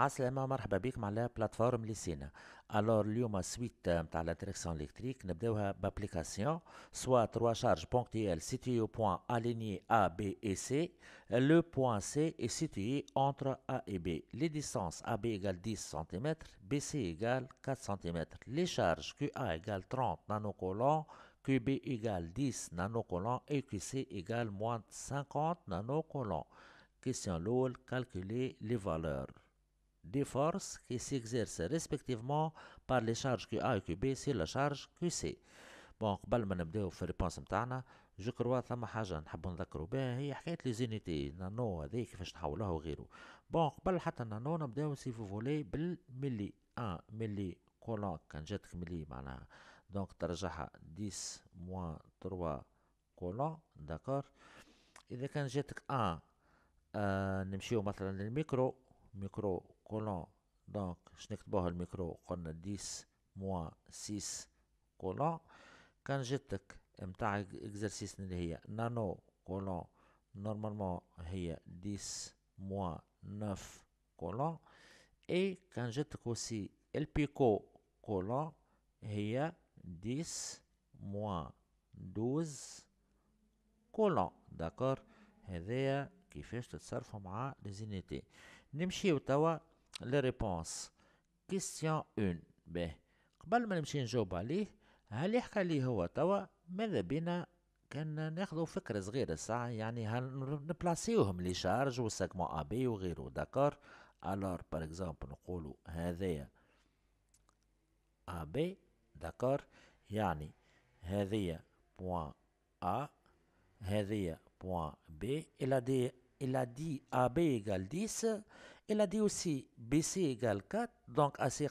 Alors مرحبا بكم la بلاتفورم لسينا الور اليوم électrique, nous لانتريكسيون الكتريك نبداوها بابليكاسيون سوا 3 شارج aligné A B et C Le point C est situé entre A et B les distances AB égale 10 cm BC égale 4 cm les charges QA égale 30 nanocolons QB égale 10 nanocolons et QC égale moins 50 nanocolons question l'OL calculer les valeurs des forces qui s'exercent respectivement par les charges QA et QB sur la charge QC بون قبل ما نبداو في الريبونس نتاعنا جو كروا ثما حاجه نحبو نذكرو بها هي حكايه لي زينيتي نانو هذه كيفاش نحولوها وغيره بون قبل حتى نانو نبداو سي فو فولي بالملي ان ملي كولون كان جاتك ملي معناها دونك ترجعها ديس موان تروا كولون داكور اذا كان جاتك ان آه نمشيو مثلا للميكرو ميكرو كولون Donc, je n'ai الميكرو قلنا 10 moins 6 colons. كان جاتك متاع اكزرسيس اللي هي نانو كولون نورمالمون هي 10 موان 9 كولون اي كان جاتك اوسي البيكو كولون هي 10 موان 12 كولون داكور هذايا كيفاش تتصرفوا مع ليزينيتي نمشيو توا لي ريبونس كيسيون اون به قبل ما نمشي نجاوب عليه هل يحكى لي هو توا ماذا بينا كان ناخذ فكرة صغيرة ساعة يعني هل نبلاسيوهم لي شارج و والسيجمون ا بي وغيره داكور الور باغ اكزومبل نقولو هذايا ا بي داكور يعني هذه بوان ا هذه بوان بي الى دي il a dit AB égale 10. Il a dit aussi BC égale 4, donc AC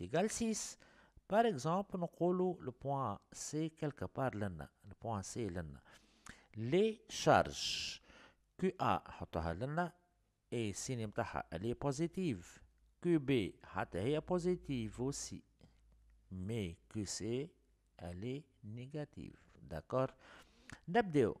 égale 6. Par exemple, nous le point C quelque part là. Le point C là. Les charges QA, et elle est positive. QB, est positive aussi. Mais QC, elle est négative. D'accord D'abord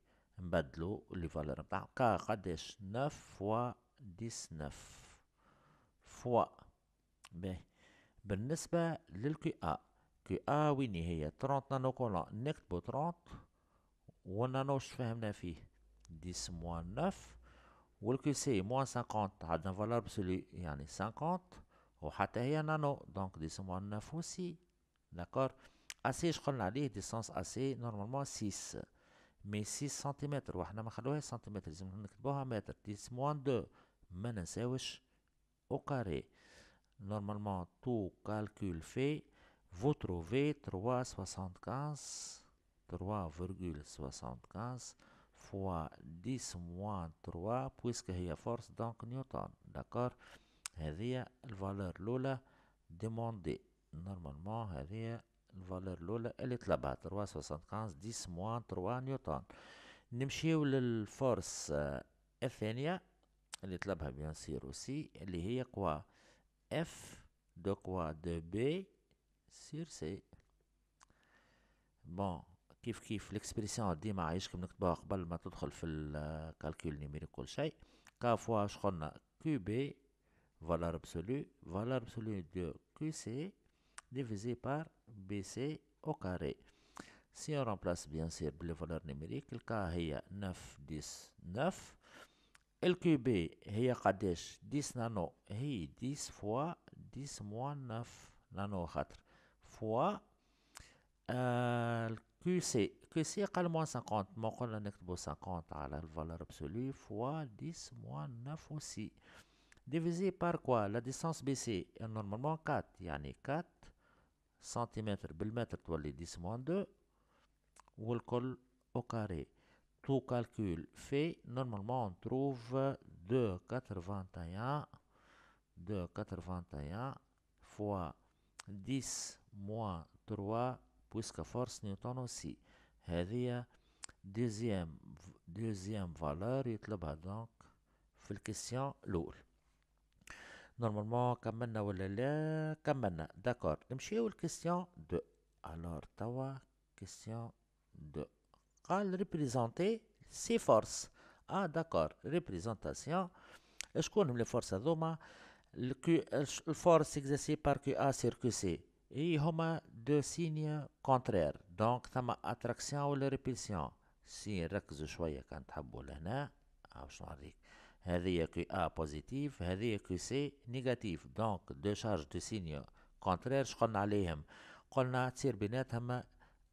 Badlo, le valeur par 4 9 fois 19 fois. Mais, ben n'est-ce ben, pas, l'il que a que oui, a 30 nanocolants 30 ou nanocolants 10 moins 9 ou le que c'est moins 50 a une valeur absolue y en est 50 ou à un nano donc 10 moins 9 aussi d'accord assez je connais les assez normalement 6. Mais 6 cm, ouah, mettre moins 2, au carré. Normalement, tout calcul fait, vous trouvez 3,75, 3,75 fois 10 moins 3, puisque y a force, donc Newton. D'accord Il la valeur lola Normalement, il الفالور الاولى اللي طلبها 375 10 موان 3 نيوتن نمشيو للفورس الثانية اللي طلبها بيان سير سي اللي هي قوا اف دو قوا دو بي سير سي بون كيف كيف ليكسبريسيون ديما عايشكم نكتبوها قبل ما تدخل في الكالكول نيميريك كل شيء كا فوا شقلنا كو بي ابسولو فالور ابسولو دو كو سي ديفيزي بار BC au carré. Si on remplace bien sûr le valeur numérique, le cas est 9, 10, 9. LQB est 10 nano, est 10 fois 10 moins 9 nano 4 fois euh, QC. QC est moins 50, donc on a 50 à la valeur absolue fois 10 moins 9 aussi. Divisé par quoi La distance BC est normalement 4, a 4 Centimètre, le mètre, les 10 moins 2, ou le col au carré. Tout calcul fait, normalement, on trouve 2,81 fois 10 moins 3, puisque force Newton aussi. cest à deuxième valeur, est là bas donc la question lourde. Normalement, quand on a le lèvre, quand le d'accord. Je suis question 2. Alors, tu question 2. Qu'est-ce que représenter ces forces? Ah, d'accord. Représentation. Est-ce que je les forces ad houmes? Les forces exercées par QA sur QC. Et il y a deux signes contraires. Donc, tu as une attraction ou la répulsion. Si je choisis quand tu as le lèvre, je كي أ بوزيتيف كي سي نيجاتيف دونك دو شارج دو سينيو كونترير شقلنا عليهم قلنا تصير بيناتهم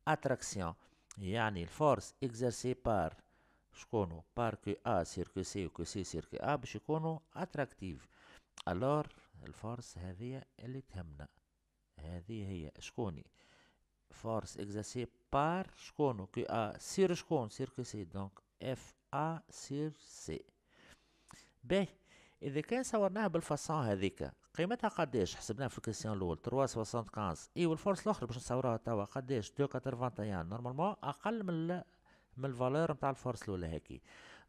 اتراكسيون يعني الفورس اكزرسي بار شكونو بار كو ا سير كي سي وكو سي سير كي ا باش يكونو اتراكتيف الور الفورس هذه اللي تهمنا هذه هي شكوني فورس اكزاسي بار شكونو كو ا سير شكون سير كي سي دونك اف ا سير سي به اذا كان صورناها بالفاسون هذيك قيمتها قداش حسبناها في الكريستيان الاول 375 اي والفورس الاخر باش نصوروها توا قداش 281 نورمالمون اقل من من الفالور نتاع الفورس الاولى هكي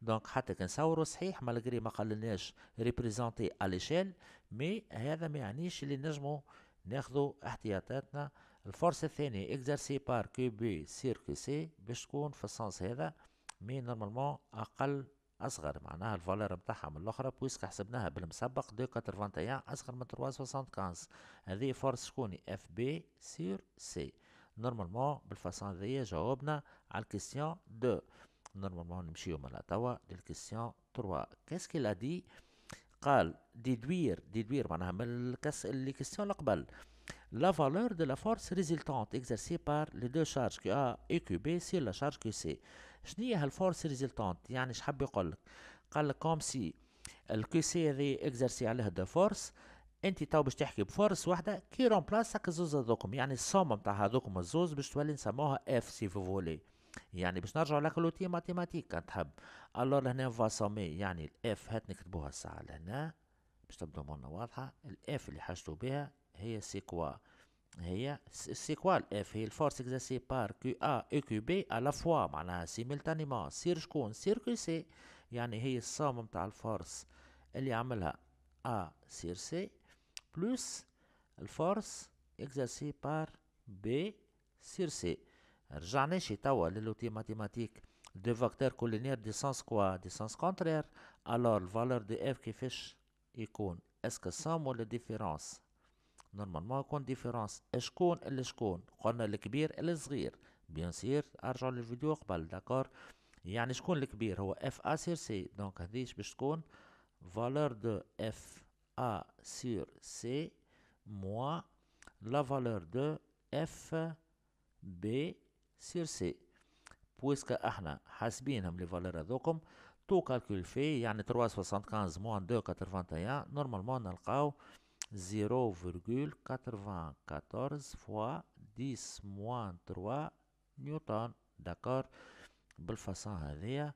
دونك حتى كنصورو صحيح مالغري ما قلناش ريبريزونتي اليشيل مي هذا ما يعنيش اللي نجمو ناخذوا احتياطاتنا الفورس الثانية اكزرسي بار كي بي سير سي باش تكون في السنس هذا مي نورمالمون اقل أصغر معناها الفالور متاعها من الأخرى بويسك حسبناها بالمسبق دو فانتيان أصغر من تروا سوسانت كانز هذه فورس شكوني اف بي سير سي نورمالمون بالفاسون هذيا جاوبنا على الكيستيون دو نورمالمون نمشيو مالا توا للكيستيون تروا كاسكي لا دي قال ديدوير ديدوير معناها من الكاس اللي كيستيون فالور قبل لا فورس de la بار لي دو شارج كي ا اي كي بي QB لا شارج كي سي شنو هي الفورس ريزلتانت يعني حاب يقول لك قال لك كوم سي سي ذي اكزرسي عليها دو فورس انت تو باش تحكي بفورس واحده كي رومبلاس هكا زوز هذوكم يعني السوم نتاع هذوكم الزوز باش تولي نسموها اف سي فو فولي يعني باش نرجعوا لك لوتي ماتيماتيك كان تحب الور هنا فا سومي يعني الاف هات نكتبوها الساعه لهنا باش تبدو منا واضحه الاف اللي حاجتو بها هي سي كوا هي سيكوال اف هي الفورس اكزاسي بار كو ا او كو بي على فوا معناها سيملتانيمون سير شكون سير كو سي يعني هي الصوم نتاع الفورس اللي عملها ا سير سي بلوس الفورس اكزاسي بار بي سير سي رجعنا شي توا للوتي ماتيماتيك دو فاكتور كولينير دي سونس كوا دي سونس كونترير الور الفالور دي اف كيفاش يكون اسكو الصوم ولا ديفيرونس نورمالمون كون ديفيرونس شكون اللي شكون قلنا الكبير اللي صغير بيان سير ارجعوا للفيديو قبل داكور يعني شكون الكبير هو اف ا سير سي دونك هذيش باش تكون فالور دو اف ا سير سي موا لا فالور دو اف بي سير سي بويسكا احنا حاسبينهم لي فالور هذوكم تو كالكول في يعني 375 موان 281 نورمالمون نلقاو 0,94 fois 10 moins 3 newton. D'accord. façon هذيا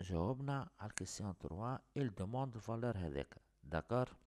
جاوبنا la question 3 il demande valeur هذاك D'accord